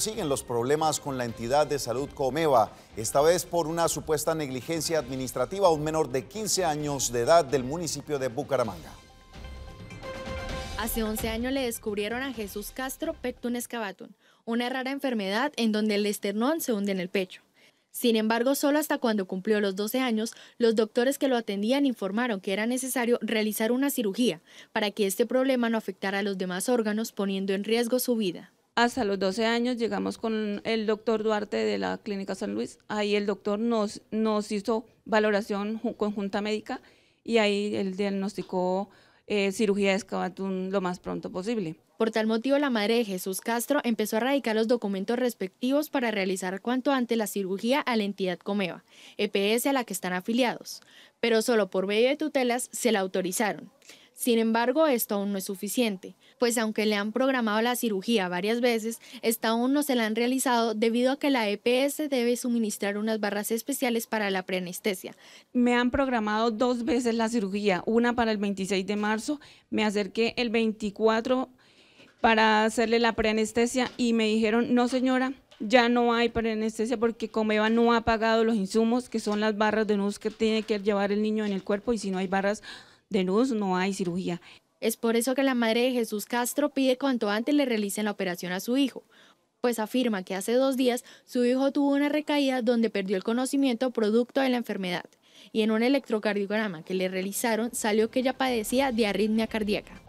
Siguen los problemas con la entidad de salud Comeva, esta vez por una supuesta negligencia administrativa a un menor de 15 años de edad del municipio de Bucaramanga. Hace 11 años le descubrieron a Jesús Castro pectun una rara enfermedad en donde el esternón se hunde en el pecho. Sin embargo, solo hasta cuando cumplió los 12 años, los doctores que lo atendían informaron que era necesario realizar una cirugía para que este problema no afectara a los demás órganos, poniendo en riesgo su vida. Hasta los 12 años llegamos con el doctor Duarte de la Clínica San Luis. Ahí el doctor nos, hizo valoración conjunta médica y ahí él diagnosticó eh, cirugía de escabatún lo más pronto posible. Por tal motivo, la madre de Jesús Castro empezó a radicar los documentos respectivos para realizar cuanto antes la cirugía a la entidad Comeva, EPS a la que están afiliados, pero solo por medio de tutelas se la autorizaron. Sin embargo, esto aún no es suficiente, pues aunque le han programado la cirugía varias veces, esta aún no se la han realizado debido a que la EPS debe suministrar unas barras especiales para la preanestesia. Me han programado dos veces la cirugía, una para el 26 de marzo, me acerqué el 24 para hacerle la preanestesia y me dijeron, no señora, ya no hay preanestesia porque Comeva no ha pagado los insumos, que son las barras de nudos que tiene que llevar el niño en el cuerpo y si no hay barras de luz no hay cirugía. Es por eso que la madre de Jesús Castro pide cuanto antes le realicen la operación a su hijo, pues afirma que hace dos días su hijo tuvo una recaída donde perdió el conocimiento producto de la enfermedad y en un electrocardiograma que le realizaron salió que ella padecía de arritmia cardíaca.